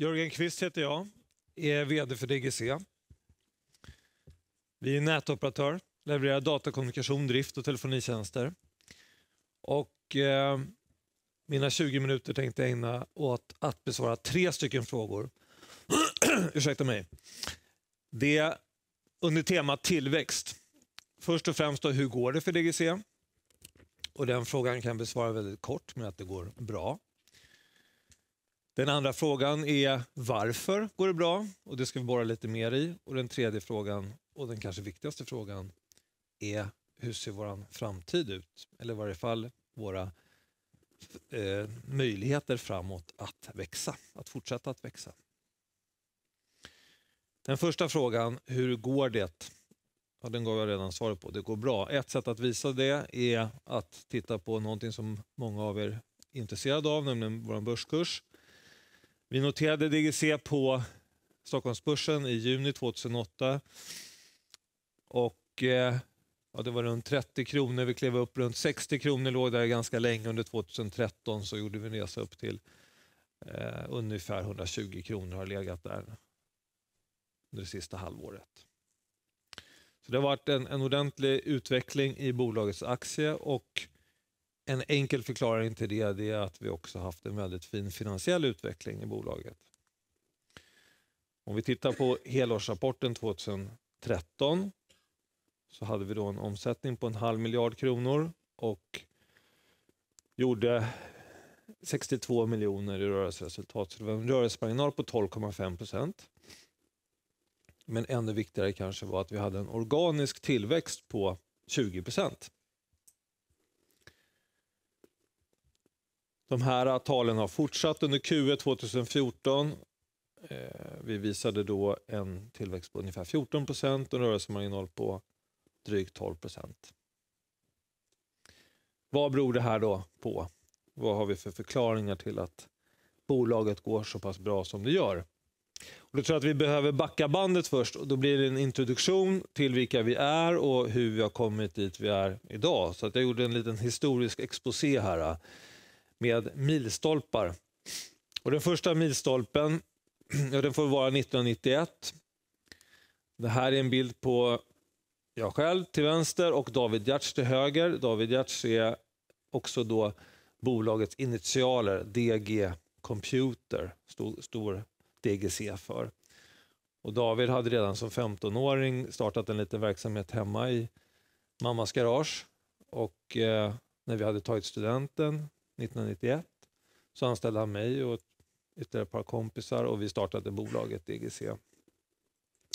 Jörgen Kvist heter jag, är VD för DGC. Vi är nätoperatör, levererar datakommunikation, drift och telefonitjänster. Och eh, mina 20 minuter tänkte jag ägna åt att besvara tre stycken frågor. Ursäkta mig. Det är under temat tillväxt. Först och främst då, hur går det för DGC? Och den frågan kan jag besvara väldigt kort med att det går bra. Den andra frågan är varför går det bra? Och Det ska vi borra lite mer i. Och Den tredje frågan, och den kanske viktigaste frågan, är hur ser vår framtid ut? Eller i varje fall våra eh, möjligheter framåt att växa, att fortsätta att växa. Den första frågan, hur går det? Ja, den gav jag redan svaret på. Det går bra. Ett sätt att visa det är att titta på någonting som många av er är intresserade av, nämligen vår börskurs. Vi noterade DGC på Stockholmsbörsen i juni 2008. Och eh, ja, det var runt 30 kronor, vi klev upp runt 60 kronor, låg där ganska länge. Under 2013 så gjorde vi en resa upp till eh, ungefär 120 kronor har legat där under det sista halvåret. Så det har varit en, en ordentlig utveckling i bolagets aktie och en enkel förklaring till det, det är att vi också haft en väldigt fin finansiell utveckling i bolaget. Om vi tittar på helårsrapporten 2013 så hade vi då en omsättning på en halv miljard kronor och gjorde 62 miljoner i rörelseresultat, så det var en rörelsemarginal på 12,5 procent. Men ännu viktigare kanske var att vi hade en organisk tillväxt på 20 procent. De här talen har fortsatt under Q1 2014. E eh, vi visade då en tillväxt på ungefär 14 procent och en rörelsemarginal på drygt 12 procent. Vad beror det här då på? Vad har vi för förklaringar till att bolaget går så pass bra som det gör? Och då tror jag att vi behöver backa bandet först och då blir det en introduktion till vilka vi är och hur vi har kommit dit vi är idag. Så att jag gjorde en liten historisk exposé här med milstolpar. Och den första milstolpen ja, den får vara 1991. Det här är en bild på jag själv till vänster och David Giertz till höger. David Giertz är också då bolagets initialer, DG Computer, stor, stor DGC för. Och David hade redan som 15-åring startat en liten verksamhet hemma i mammas garage. Och eh, när vi hade tagit studenten 1991 så anställde han mig och ytterligare ett par kompisar och vi startade bolaget DGC.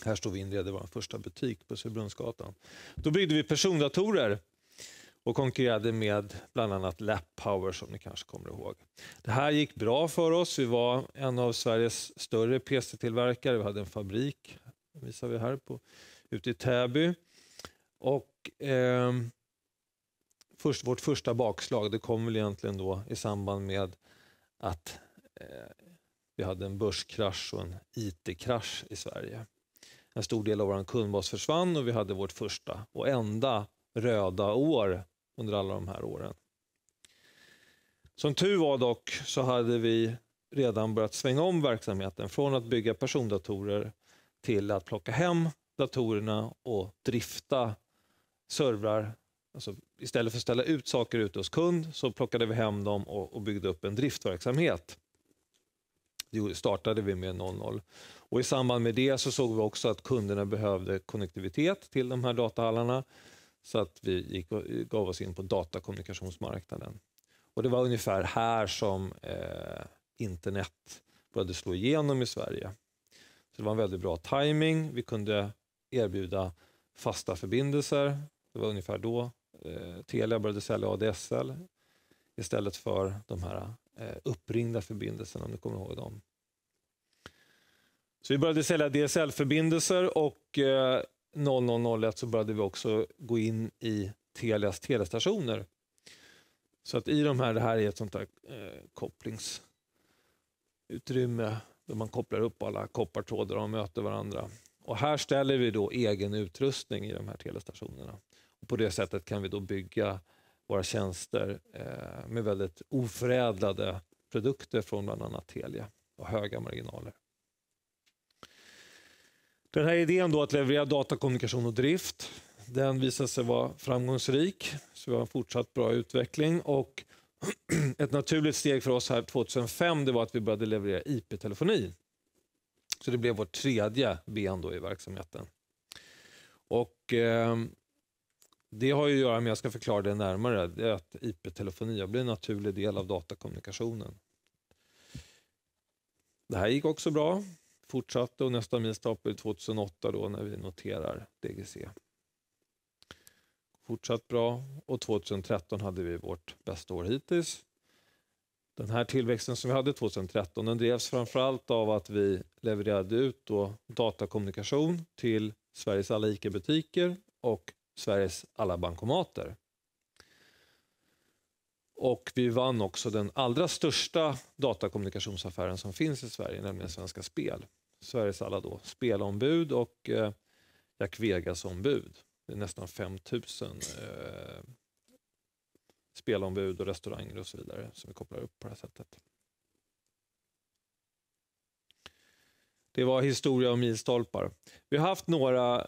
Här står vi inredde vår första butik på Surbrunnsgatan. Då byggde vi persondatorer och konkurrerade med bland annat Lap Power som ni kanske kommer ihåg. Det här gick bra för oss. Vi var en av Sveriges större PC-tillverkare. Vi hade en fabrik, visar vi här, på, ute i Täby. Och, eh, först, vårt första bakslag det kom väl egentligen då i samband med att eh, vi hade en börskrasch och en IT-krasch i Sverige. En stor del av vår kundbas försvann och vi hade vårt första och enda röda år under alla de här åren. Som tur var dock så hade vi redan börjat svänga om verksamheten från att bygga persondatorer till att plocka hem datorerna och drifta servrar Alltså, istället för att ställa ut saker ute hos kund så plockade vi hem dem och, och byggde upp en driftverksamhet. Det startade vi med 00. Och I samband med det så såg vi också att kunderna behövde konnektivitet till de här datahallarna så att vi gick och, gav oss in på datakommunikationsmarknaden. Och Det var ungefär här som eh, internet började slå igenom i Sverige. Så Det var en väldigt bra timing. Vi kunde erbjuda fasta förbindelser. Det var ungefär då Eh, Telia började sälja ADSL istället för de här eh, uppringda förbindelserna, om ni kommer ihåg dem. Så vi började sälja DSL-förbindelser och eh, 0001 så började vi också gå in i Telias telestationer. Så att i de här, det här är ett sånt där eh, kopplingsutrymme där man kopplar upp alla koppartrådar och möter varandra. Och här ställer vi då egen utrustning i de här telestationerna på det sättet kan vi då bygga våra tjänster eh, med väldigt oförädlade produkter från bland annat Telia och höga marginaler. Den här idén då att leverera datakommunikation och drift, den visar sig vara framgångsrik. Så vi har en fortsatt bra utveckling och ett naturligt steg för oss här 2005 det var att vi började leverera IP-telefoni. Så det blev vårt tredje ben då i verksamheten. Och eh, det har ju att göra med, jag ska förklara det närmare, det är att IP-telefoni har blivit en naturlig del av datakommunikationen. Det här gick också bra, fortsatte och nästa milstolpe är 2008 då när vi noterar DGC. Fortsatt bra och 2013 hade vi vårt bästa år hittills. Den här tillväxten som vi hade 2013 den drevs framförallt av att vi levererade ut då datakommunikation till Sveriges alla ICA-butiker och Sveriges alla bankomater. Och vi vann också den allra största datakommunikationsaffären som finns i Sverige, nämligen Svenska Spel. Sveriges alla då spelombud och eh, Jack Vegas ombud. Det är nästan 5000 eh, spelombud och restauranger och så vidare som vi kopplar upp på det här sättet. Det var historia och milstolpar. Vi har haft några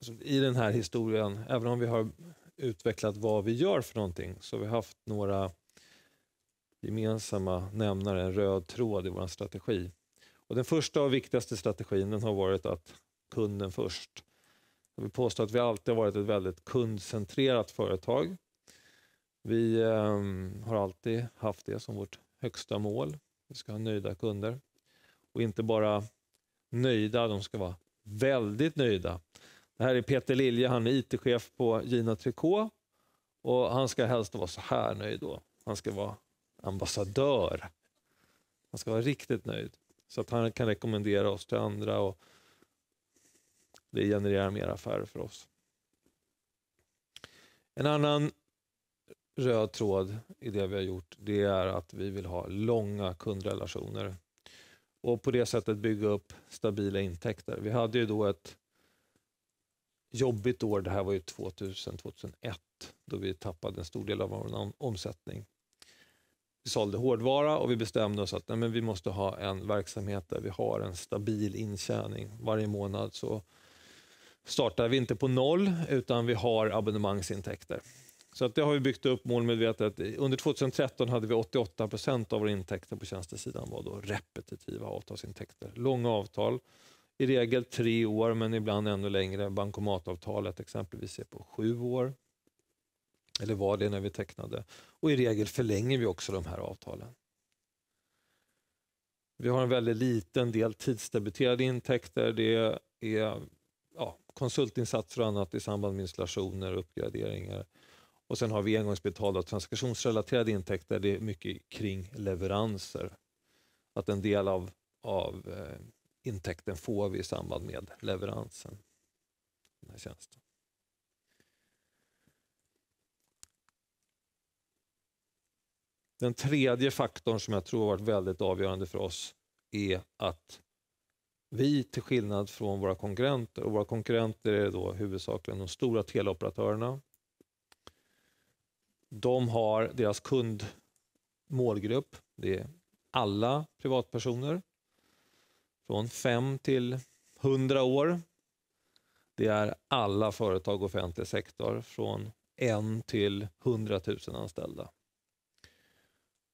Alltså, i den här historien, även om vi har utvecklat vad vi gör för någonting, så har vi haft några gemensamma nämnare, en röd tråd i vår strategi. Och den första och viktigaste strategin har varit att kunden först. Jag vill påstå att vi alltid har varit ett väldigt kundcentrerat företag. Vi eh, har alltid haft det som vårt högsta mål. Vi ska ha nöjda kunder. Och inte bara nöjda, de ska vara väldigt nöjda. Det här är Peter Lilje, han är IT-chef på Gina Tricot. Och han ska helst vara så här nöjd då. Han ska vara ambassadör. Han ska vara riktigt nöjd. Så att han kan rekommendera oss till andra och det genererar mer affärer för oss. En annan röd tråd i det vi har gjort, det är att vi vill ha långa kundrelationer och på det sättet bygga upp stabila intäkter. Vi hade ju då ett jobbigt år, det här var ju 2000, 2001, då vi tappade en stor del av vår omsättning. Vi sålde hårdvara och vi bestämde oss att nej, men vi måste ha en verksamhet där vi har en stabil intjäning. Varje månad så startar vi inte på noll, utan vi har abonnemangsintäkter. Så att det har vi byggt upp målmedvetet. Under 2013 hade vi 88 procent av våra intäkter på tjänstesidan var då repetitiva avtalsintäkter. Långa avtal i regel tre år, men ibland ännu längre. Bankomatavtalet exempelvis är på sju år, eller var det när vi tecknade. Och i regel förlänger vi också de här avtalen. Vi har en väldigt liten del tidsdebiterade intäkter. Det är ja, konsultinsatser och annat i samband med installationer och uppgraderingar. Och sen har vi engångsbetalda transaktionsrelaterade intäkter. Det är mycket kring leveranser. Att en del av, av eh, intäkten får vi i samband med leveransen. Den här tjänsten. Den tredje faktorn som jag tror har varit väldigt avgörande för oss är att vi, till skillnad från våra konkurrenter, och våra konkurrenter är då huvudsakligen de stora teleoperatörerna. De har deras kundmålgrupp, det är alla privatpersoner från 5 till 100 år. Det är alla företag och offentlig sektor från 1 till 100 000 anställda.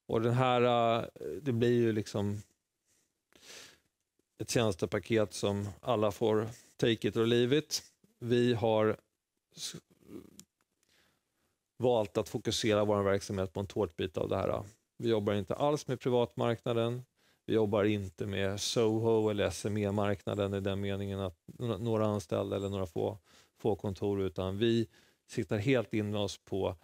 Och den här, äh, det blir ju liksom ett tjänstepaket som alla får take it or leave it. Vi har valt att fokusera vår verksamhet på en tårtbit av det här. Vi jobbar inte alls med privatmarknaden. Vi jobbar inte med Soho eller SME-marknaden i den meningen att några anställda eller några få, få kontor, utan vi siktar helt in oss på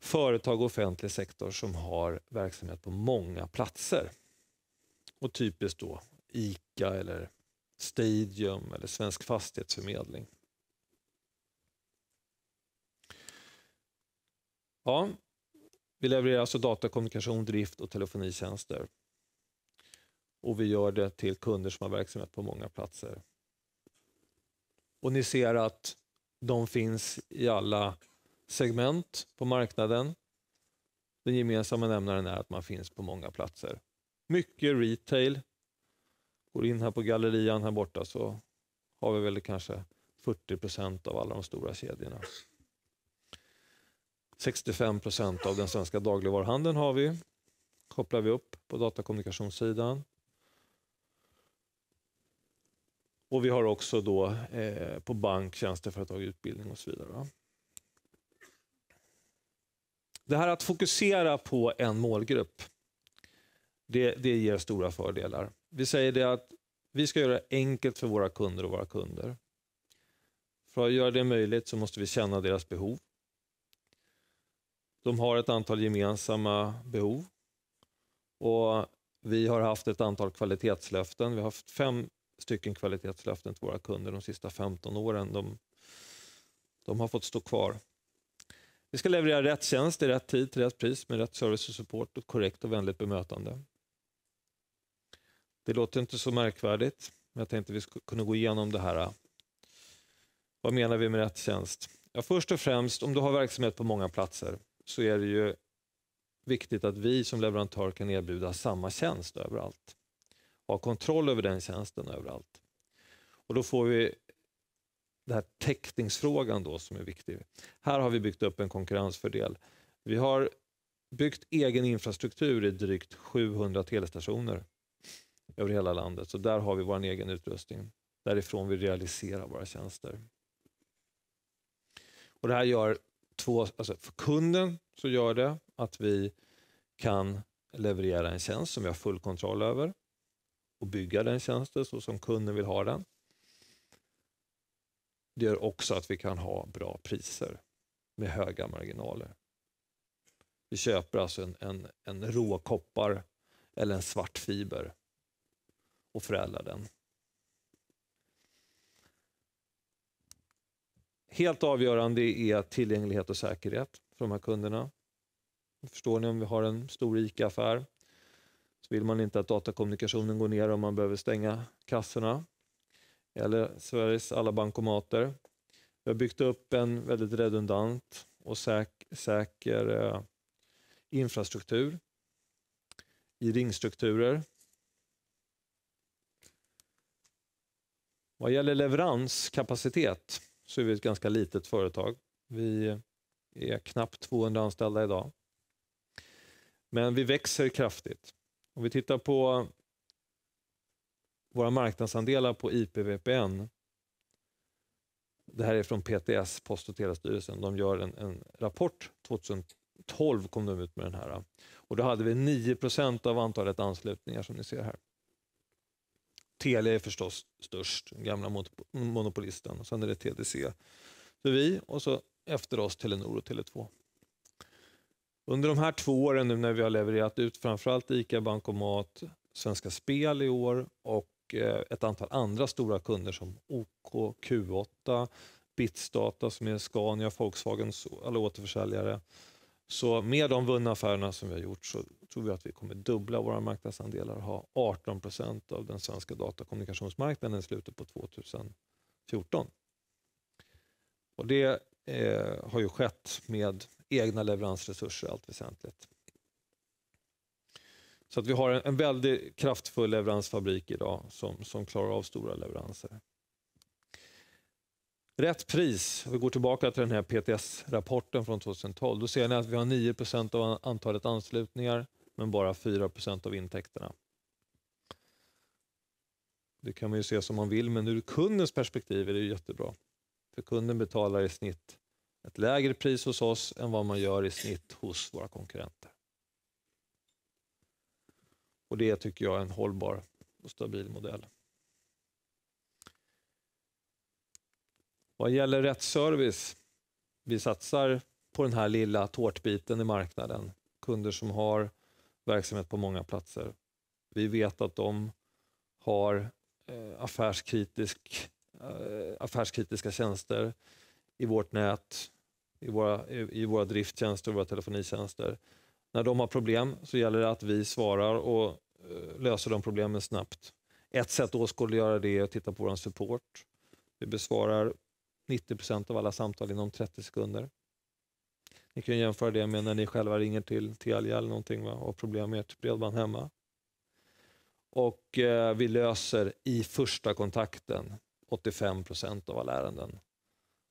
företag och offentlig sektor som har verksamhet på många platser. Och typiskt då ICA eller Stadium eller Svensk Fastighetsförmedling. Ja, vi levererar alltså datakommunikation, drift och telefonitjänster och vi gör det till kunder som har verksamhet på många platser. Och ni ser att de finns i alla segment på marknaden. Den gemensamma nämnaren är att man finns på många platser. Mycket retail. Går in här på gallerian här borta så har vi väl kanske 40 procent av alla de stora kedjorna. 65 procent av den svenska dagligvaruhandeln har vi. Kopplar vi upp på datakommunikationssidan. Och vi har också då eh, på bank, tjänsteföretag, utbildning och så vidare. Va? Det här att fokusera på en målgrupp, det, det ger stora fördelar. Vi säger det att vi ska göra det enkelt för våra kunder och våra kunder. För att göra det möjligt så måste vi känna deras behov. De har ett antal gemensamma behov. Och vi har haft ett antal kvalitetslöften. Vi har haft fem stycken kvalitetslöften till våra kunder de sista 15 åren. De, de har fått stå kvar. Vi ska leverera rätt tjänst i rätt tid till rätt pris med rätt service och support och korrekt och vänligt bemötande. Det låter inte så märkvärdigt, men jag tänkte vi skulle kunna gå igenom det här. Vad menar vi med rätt tjänst? Ja, först och främst, om du har verksamhet på många platser så är det ju viktigt att vi som leverantör kan erbjuda samma tjänst överallt ha kontroll över den tjänsten överallt. Och då får vi den här täckningsfrågan då som är viktig. Här har vi byggt upp en konkurrensfördel. Vi har byggt egen infrastruktur i drygt 700 telestationer över hela landet. Så där har vi vår egen utrustning. Därifrån vi realiserar våra tjänster. Och det här gör två, alltså för kunden så gör det att vi kan leverera en tjänst som vi har full kontroll över och bygga den tjänsten så som kunden vill ha den. Det gör också att vi kan ha bra priser med höga marginaler. Vi köper alltså en, en, en råkoppar eller en svart fiber och förädlar den. Helt avgörande är tillgänglighet och säkerhet för de här kunderna. Förstår ni om vi har en stor ICA-affär vill man inte att datakommunikationen går ner om man behöver stänga kassorna eller Sveriges alla bankomater. Vi har byggt upp en väldigt redundant och säker, säker eh, infrastruktur i ringstrukturer. Vad gäller leveranskapacitet så är vi ett ganska litet företag. Vi är knappt 200 anställda idag. Men vi växer kraftigt. Om vi tittar på våra marknadsandelar på IPVPN. Det här är från PTS, Post och telestyrelsen. De gör en, en rapport 2012 kom de ut med den här. Och då hade vi 9 av antalet anslutningar som ni ser här. Telia är förstås störst, den gamla monopolisten. Och sen är det TDC. Så vi och så efter oss Telenor och Tele2. Under de här två åren nu när vi har levererat ut framförallt ICA Bankomat, Svenska Spel i år och eh, ett antal andra stora kunder som OK, Q8, Bitsdata som är Scania, Volkswagens alla återförsäljare. Så med de vunna affärerna som vi har gjort så tror vi att vi kommer dubbla våra marknadsandelar och ha 18 procent av den svenska datakommunikationsmarknaden i slutet på 2014. Och det eh, har ju skett med egna leveransresurser allt väsentligt. Så att vi har en, en väldigt kraftfull leveransfabrik idag som, som klarar av stora leveranser. Rätt pris, vi går tillbaka till den här PTS-rapporten från 2012, då ser ni att vi har 9 av antalet anslutningar men bara 4 av intäkterna. Det kan man ju se som man vill, men ur kundens perspektiv är det jättebra. För kunden betalar i snitt ett lägre pris hos oss än vad man gör i snitt hos våra konkurrenter. Och Det tycker jag är en hållbar och stabil modell. Vad gäller rätt service, vi satsar på den här lilla tårtbiten i marknaden. Kunder som har verksamhet på många platser. Vi vet att de har affärskritisk, affärskritiska tjänster i vårt nät i våra, i, våra drifttjänster och våra telefonitjänster. När de har problem så gäller det att vi svarar och eh, löser de problemen snabbt. Ett sätt då skulle göra det är att titta på vår support. Vi besvarar 90 procent av alla samtal inom 30 sekunder. Ni kan jämföra det med när ni själva ringer till Telia eller någonting va, och har problem med ert bredband hemma. Och eh, vi löser i första kontakten 85 procent av alla ärenden.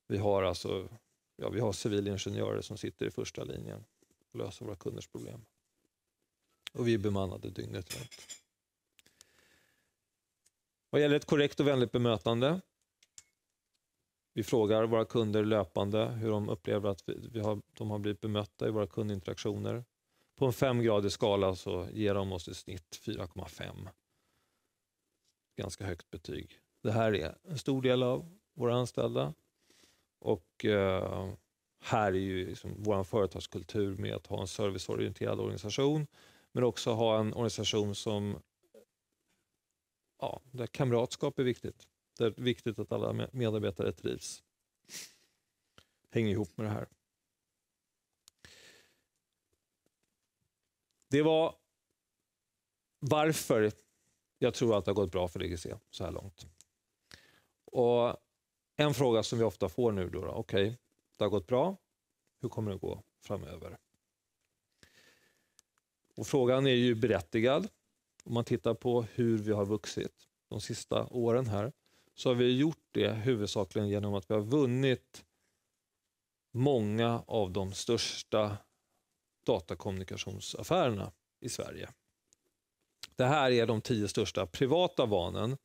Vi har alltså ja, vi har civilingenjörer som sitter i första linjen och löser våra kunders problem. Och vi är bemannade dygnet runt. Vad gäller ett korrekt och vänligt bemötande. Vi frågar våra kunder löpande hur de upplever att vi, vi har, de har blivit bemötta i våra kundinteraktioner. På en femgradig skala så ger de oss i snitt 4,5. Ganska högt betyg. Det här är en stor del av våra anställda och eh, här är ju liksom vår företagskultur med att ha en serviceorienterad organisation, men också ha en organisation som ja, där kamratskap är viktigt. Där det är viktigt att alla medarbetare trivs. Hänger ihop med det här. Det var varför jag tror att det har gått bra för DGC så här långt. Och en fråga som vi ofta får nu då, då okej, okay, det har gått bra, hur kommer det gå framöver? Och frågan är ju berättigad. Om man tittar på hur vi har vuxit de sista åren här så har vi gjort det huvudsakligen genom att vi har vunnit många av de största datakommunikationsaffärerna i Sverige. Det här är de tio största privata vanen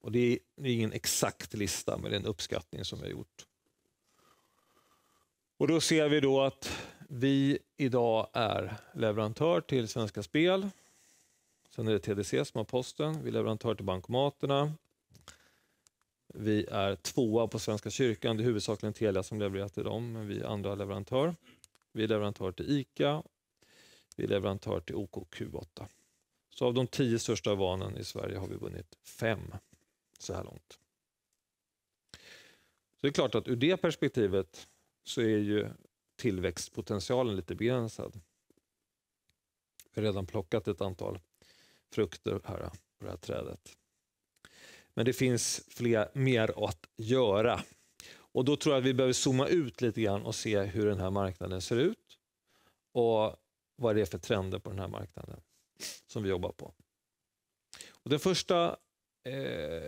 och det är ingen exakt lista, men det är en uppskattning som vi har gjort. Och då ser vi då att vi idag är leverantör till Svenska Spel. Sen är det TDC som har posten. Vi är leverantör till bankomaterna. Vi är tvåa på Svenska kyrkan. Det är huvudsakligen Telia som levererar till dem, men vi är andra leverantör. Vi är leverantör till ICA. Vi är leverantör till OKQ8. Så av de tio största vanen i Sverige har vi vunnit fem så här långt. Så det är klart att ur det perspektivet så är ju tillväxtpotentialen lite begränsad. Vi har redan plockat ett antal frukter här på det här trädet. Men det finns fler, mer att göra. Och då tror jag att vi behöver zooma ut lite grann och se hur den här marknaden ser ut och vad det är för trender på den här marknaden som vi jobbar på. Och den första eh,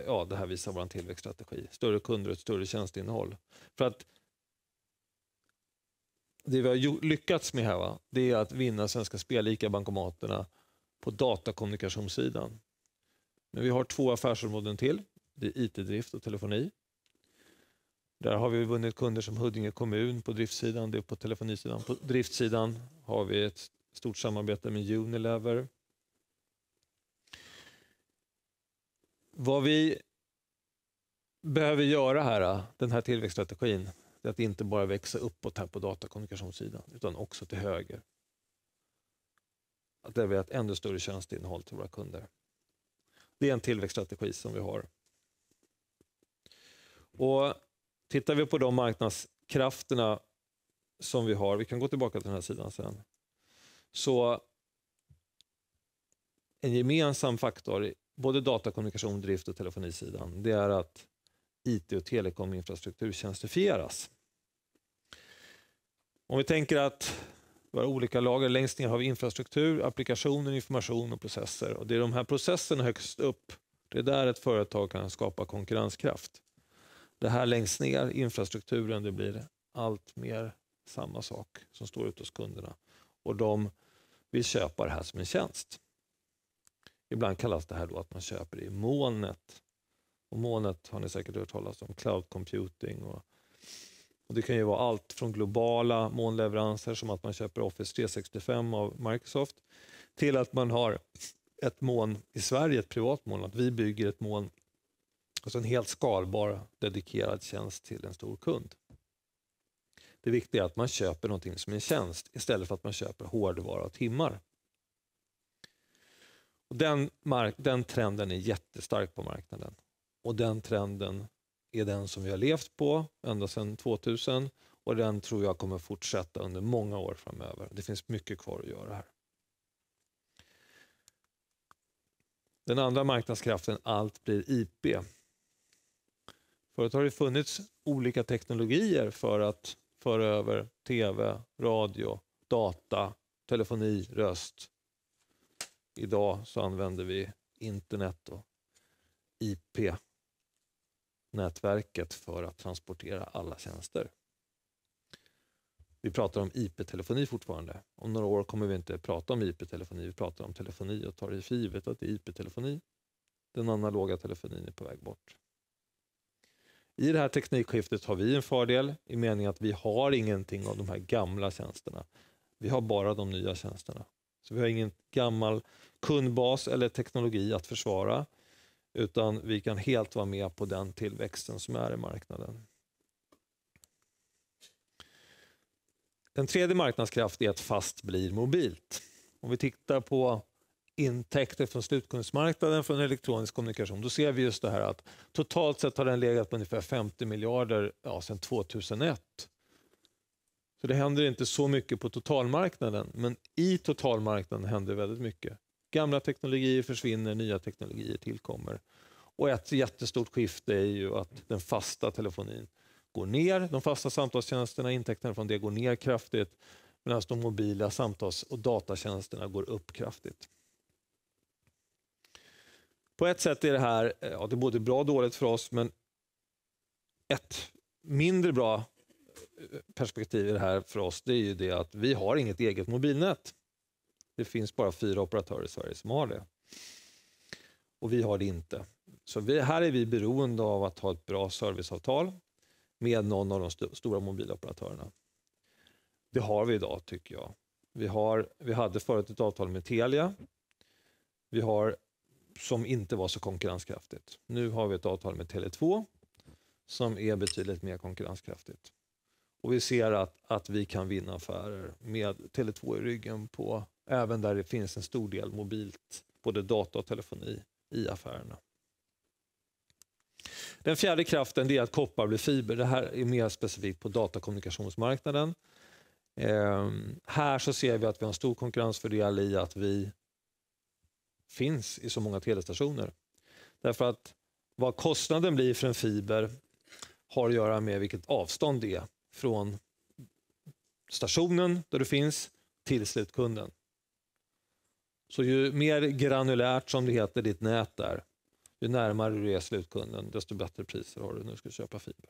ja, det här visar vår tillväxtstrategi. Större kunder och ett större tjänsteinnehåll. För att det vi har lyckats med här, va, det är att vinna Svenska Spel, ICA-bankomaterna på datakommunikationssidan. Men vi har två affärsområden till. Det är IT-drift och telefoni. Där har vi vunnit kunder som Huddinge kommun på driftsidan, det är på telefonisidan. På driftsidan har vi ett stort samarbete med Unilever, Vad vi behöver göra här, äh, den här tillväxtstrategin, är att inte bara växa uppåt här på datakommunikationssidan, utan också till höger. Att leverera ett ännu större tjänsteinnehåll till våra kunder. Det är en tillväxtstrategi som vi har. Och Tittar vi på de marknadskrafterna som vi har, vi kan gå tillbaka till den här sidan sen, så en gemensam faktor både datakommunikation, drift och telefonisidan, det är att IT och telekominfrastruktur tjänstefieras. Om vi tänker att våra olika lager, längst ner har vi infrastruktur, applikationer, information och processer. Och det är de här processerna högst upp, det är där ett företag kan skapa konkurrenskraft. Det här längst ner, infrastrukturen, det blir allt mer samma sak som står ute hos kunderna. Och de vill köpa det här som en tjänst. Ibland kallas det här då att man köper i molnet. Och molnet har ni säkert hört talas om, cloud computing. Och, och det kan ju vara allt från globala molnleveranser, som att man köper Office 365 av Microsoft, till att man har ett moln i Sverige, ett privat moln, att vi bygger ett moln, alltså en helt skalbar dedikerad tjänst till en stor kund. Det viktiga är att man köper någonting som en tjänst istället för att man köper hårdvara och timmar. Och den, mark den trenden är jättestark på marknaden. Och den trenden är den som vi har levt på ända sedan 2000 och den tror jag kommer fortsätta under många år framöver. Det finns mycket kvar att göra här. Den andra marknadskraften, allt blir IP. Förut har det funnits olika teknologier för att föra över tv, radio, data, telefoni, röst Idag så använder vi internet och IP-nätverket för att transportera alla tjänster. Vi pratar om IP-telefoni fortfarande. Om några år kommer vi inte prata om IP-telefoni, vi pratar om telefoni och tar det för givet att det är IP-telefoni. Den analoga telefonin är på väg bort. I det här teknikskiftet har vi en fördel i meningen att vi har ingenting av de här gamla tjänsterna. Vi har bara de nya tjänsterna. Så vi har ingen gammal kundbas eller teknologi att försvara, utan vi kan helt vara med på den tillväxten som är i marknaden. Den tredje marknadskraft är att fast blir mobilt. Om vi tittar på intäkter från slutkundsmarknaden från elektronisk kommunikation, då ser vi just det här att totalt sett har den legat på ungefär 50 miljarder ja, sedan 2001. Så det händer inte så mycket på totalmarknaden, men i totalmarknaden händer väldigt mycket. Gamla teknologier försvinner, nya teknologier tillkommer. Och ett jättestort skifte är ju att den fasta telefonin går ner. De fasta samtalstjänsterna, intäkterna från det går ner kraftigt medan de mobila samtals och datatjänsterna går upp kraftigt. På ett sätt är det här ja, det är både bra och dåligt för oss, men ett mindre bra perspektiv i det här för oss, det är ju det att vi har inget eget mobilnät. Det finns bara fyra operatörer i Sverige som har det. Och vi har det inte. Så vi, här är vi beroende av att ha ett bra serviceavtal med någon av de st stora mobiloperatörerna. Det har vi idag, tycker jag. Vi, har, vi hade förut ett avtal med Telia. Vi har som inte var så konkurrenskraftigt. Nu har vi ett avtal med Tele2 som är betydligt mer konkurrenskraftigt. Och vi ser att, att vi kan vinna affärer med Tele2 i ryggen på även där det finns en stor del mobilt, både data och telefoni i affärerna. Den fjärde kraften är att koppar blir fiber. Det här är mer specifikt på datakommunikationsmarknaden. Eh, här så ser vi att vi har en stor konkurrensfördel i att vi finns i så många telestationer. Därför att vad kostnaden blir för en fiber har att göra med vilket avstånd det är från stationen där du finns till slutkunden. Så ju mer granulärt som det heter ditt nät är, ju närmare du är slutkunden, desto bättre priser har du när du ska köpa fiber.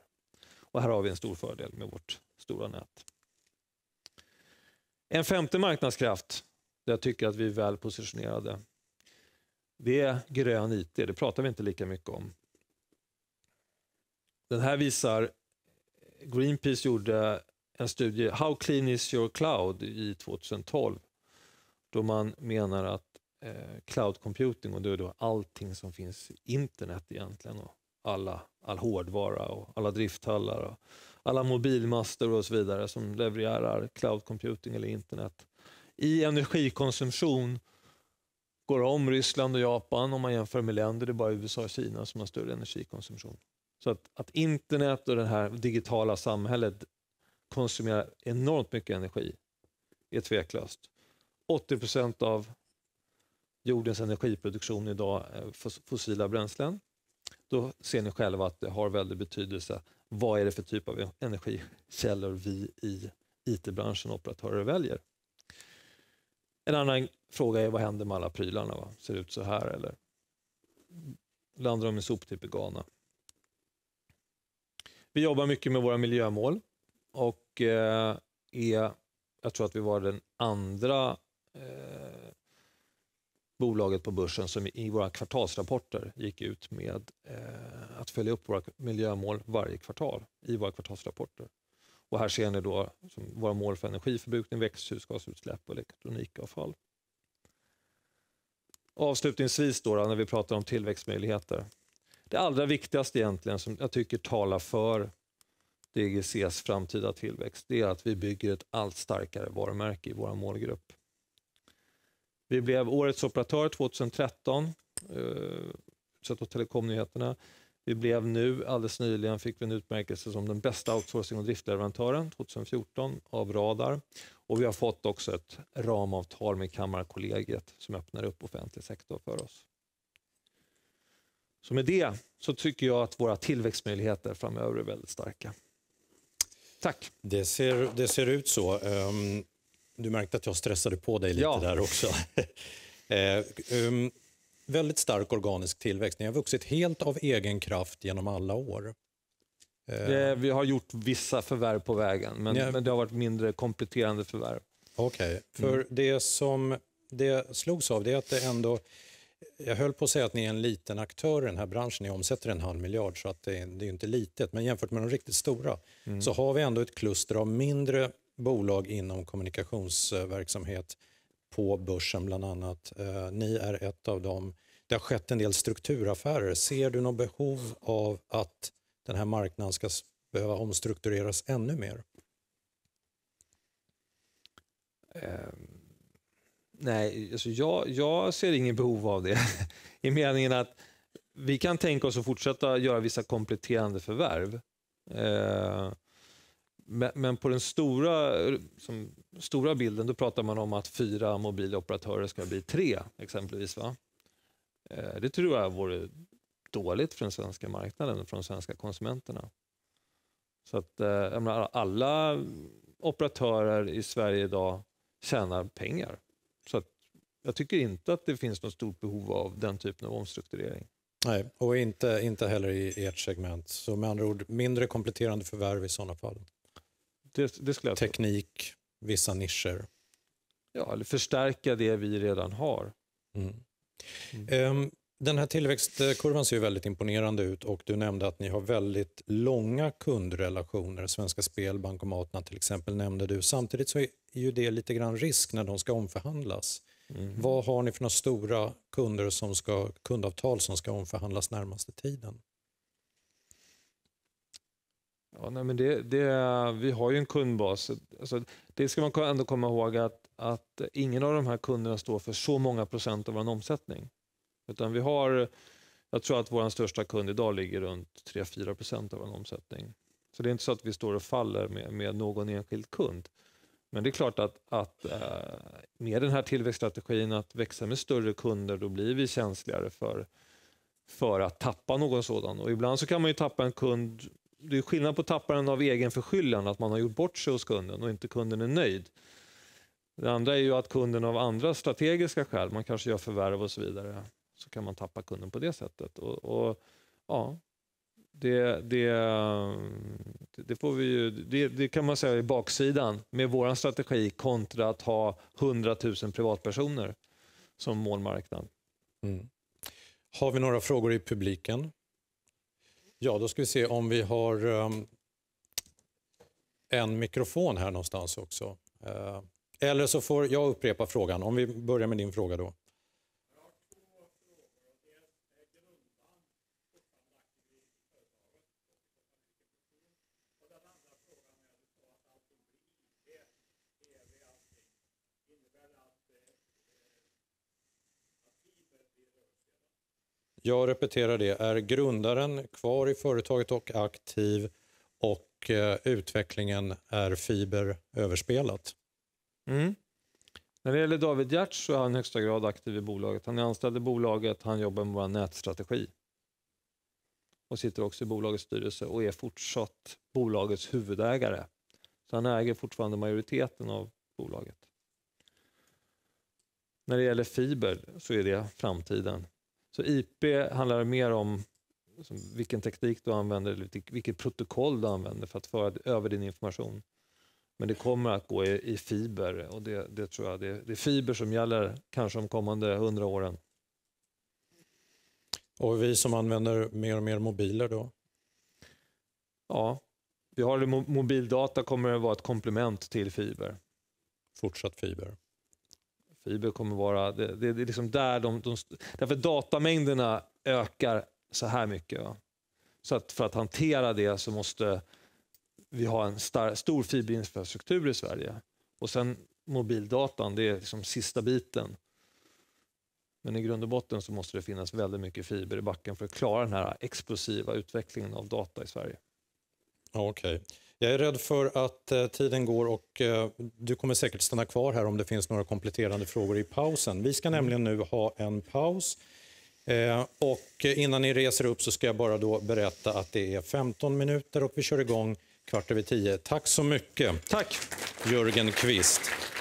Och här har vi en stor fördel med vårt stora nät. En femte marknadskraft, där jag tycker att vi är väl positionerade, det är grön IT. Det pratar vi inte lika mycket om. Den här visar Greenpeace gjorde en studie, How clean is your cloud? i 2012. Då man menar att eh, cloud computing, och det är då allting som finns i internet egentligen, och alla, all hårdvara och alla drifthallar och alla mobilmaster och så vidare som levererar cloud computing eller internet. I energikonsumtion går om Ryssland och Japan om man jämför med länder. Det är bara USA och Kina som har större energikonsumtion. Så att, att internet och det här digitala samhället konsumerar enormt mycket energi är tveklöst. 80 procent av jordens energiproduktion idag är fossila bränslen. Då ser ni själva att det har väldigt betydelse. Vad är det för typ av e-, energikällor vi i IT-branschen och operatörer väljer? En annan fråga är vad händer med alla prylarna? Va? Ser det ut så här eller landar de i soptipp i Ghana? Vi jobbar mycket med våra miljömål och eh, är, jag tror att vi var den andra eh, bolaget på börsen som i våra kvartalsrapporter gick ut med eh, att följa upp våra miljömål varje kvartal i våra kvartalsrapporter. Och här ser ni då våra mål för energiförbrukning, växthusgasutsläpp och elektronikavfall. Avslutningsvis då, då när vi pratar om tillväxtmöjligheter det allra viktigaste egentligen som jag tycker talar för DGCs framtida tillväxt, det är att vi bygger ett allt starkare varumärke i vår målgrupp. Vi blev Årets operatör 2013, eh, sett av Telekomnyheterna. Vi blev nu, alldeles nyligen, fick vi en utmärkelse som den bästa outsourcing och driftleverantören 2014 av Radar. Och vi har fått också ett ramavtal med Kammarkollegiet som öppnar upp offentlig sektor för oss. Så med det så tycker jag att våra tillväxtmöjligheter framöver är väldigt starka. Tack. Det ser, det ser ut så. Ehm, du märkte att jag stressade på dig lite ja. där också. Eh, ehm, väldigt stark organisk tillväxt. Ni har vuxit helt av egen kraft genom alla år. Eh, det, vi har gjort vissa förvärv på vägen, men, ja. men det har varit mindre kompletterande förvärv. Okej, okay. för mm. det som det slogs av det är att det ändå jag höll på att säga att ni är en liten aktör i den här branschen, ni omsätter en halv miljard så att det, är, det är inte litet, men jämfört med de riktigt stora mm. så har vi ändå ett kluster av mindre bolag inom kommunikationsverksamhet på börsen bland annat. Eh, ni är ett av dem. Det har skett en del strukturaffärer. Ser du något behov av att den här marknaden ska behöva omstruktureras ännu mer? Um Nej, alltså jag, jag ser ingen behov av det. I meningen att vi kan tänka oss att fortsätta göra vissa kompletterande förvärv. Eh, men på den stora, som, stora bilden då pratar man om att fyra mobiloperatörer ska bli tre, exempelvis. Va? Eh, det tror jag vore dåligt för den svenska marknaden och för de svenska konsumenterna. Så att, eh, alla operatörer i Sverige idag tjänar pengar så jag tycker inte att det finns något stort behov av den typen av omstrukturering. Nej, och inte, inte heller i ert segment. Så med andra ord, mindre kompletterande förvärv i sådana fall? Det, det skulle jag Teknik, vissa nischer? Ja, eller förstärka det vi redan har. Mm. Mm. Ehm, den här tillväxtkurvan ser ju väldigt imponerande ut och du nämnde att ni har väldigt långa kundrelationer. Svenska Spel, bankomaterna till exempel nämnde du. Samtidigt så är ju det lite grann risk när de ska omförhandlas. Mm. Vad har ni för några stora kunder som ska, kundavtal som ska omförhandlas närmaste tiden? Ja, nej, men det, det, vi har ju en kundbas. Alltså, det ska man ändå komma ihåg att, att ingen av de här kunderna står för så många procent av vår omsättning. Utan vi har, jag tror att vår största kund idag ligger runt 3-4 procent av vår omsättning. Så det är inte så att vi står och faller med, med någon enskild kund. Men det är klart att, att eh, med den här tillväxtstrategin att växa med större kunder, då blir vi känsligare för, för att tappa någon sådan. Och ibland så kan man ju tappa en kund det är skillnad på att tappa den av egen förskyllan, att man har gjort bort sig hos kunden och inte kunden är nöjd. Det andra är ju att kunden av andra strategiska skäl, man kanske gör förvärv och så vidare, så kan man tappa kunden på det sättet. Och, och ja, det, det, det, får vi ju, det, det, kan man säga är baksidan med vår strategi kontra att ha 100 000 privatpersoner som målmarknad. Mm. Har vi några frågor i publiken? Ja, då ska vi se om vi har um, en mikrofon här någonstans också. Uh, eller så får jag upprepa frågan, om vi börjar med din fråga då. Jag repeterar det. Är grundaren kvar i företaget och aktiv och eh, utvecklingen är fiber överspelat? Mm. När det gäller David Giertz så är han i högsta grad aktiv i bolaget. Han är anställd i bolaget, han jobbar med vår nätstrategi och sitter också i bolagets styrelse och är fortsatt bolagets huvudägare. Så han äger fortfarande majoriteten av bolaget. När det gäller fiber så är det framtiden. Så IP handlar mer om liksom, vilken teknik du använder, eller vilket protokoll du använder för att föra över din information. Men det kommer att gå i, i fiber och det, det tror jag, det, det, är fiber som gäller kanske de kommande hundra åren. Och vi som använder mer och mer mobiler då? Ja, vi har mobildata kommer att vara ett komplement till fiber. Fortsatt fiber? Fiber kommer vara... Det, det, det är liksom där de, de... Därför datamängderna ökar så här mycket. Va? Så att för att hantera det så måste vi ha en star, stor fiberinfrastruktur i Sverige. Och sen mobildatan, det är liksom sista biten. Men i grund och botten så måste det finnas väldigt mycket fiber i backen för att klara den här explosiva utvecklingen av data i Sverige. Okej. Okay. Jag är rädd för att eh, tiden går och eh, du kommer säkert stanna kvar här om det finns några kompletterande frågor i pausen. Vi ska nämligen nu ha en paus. Eh, och innan ni reser upp så ska jag bara då berätta att det är 15 minuter och vi kör igång kvart över tio. Tack så mycket, Tack. Jörgen Kvist.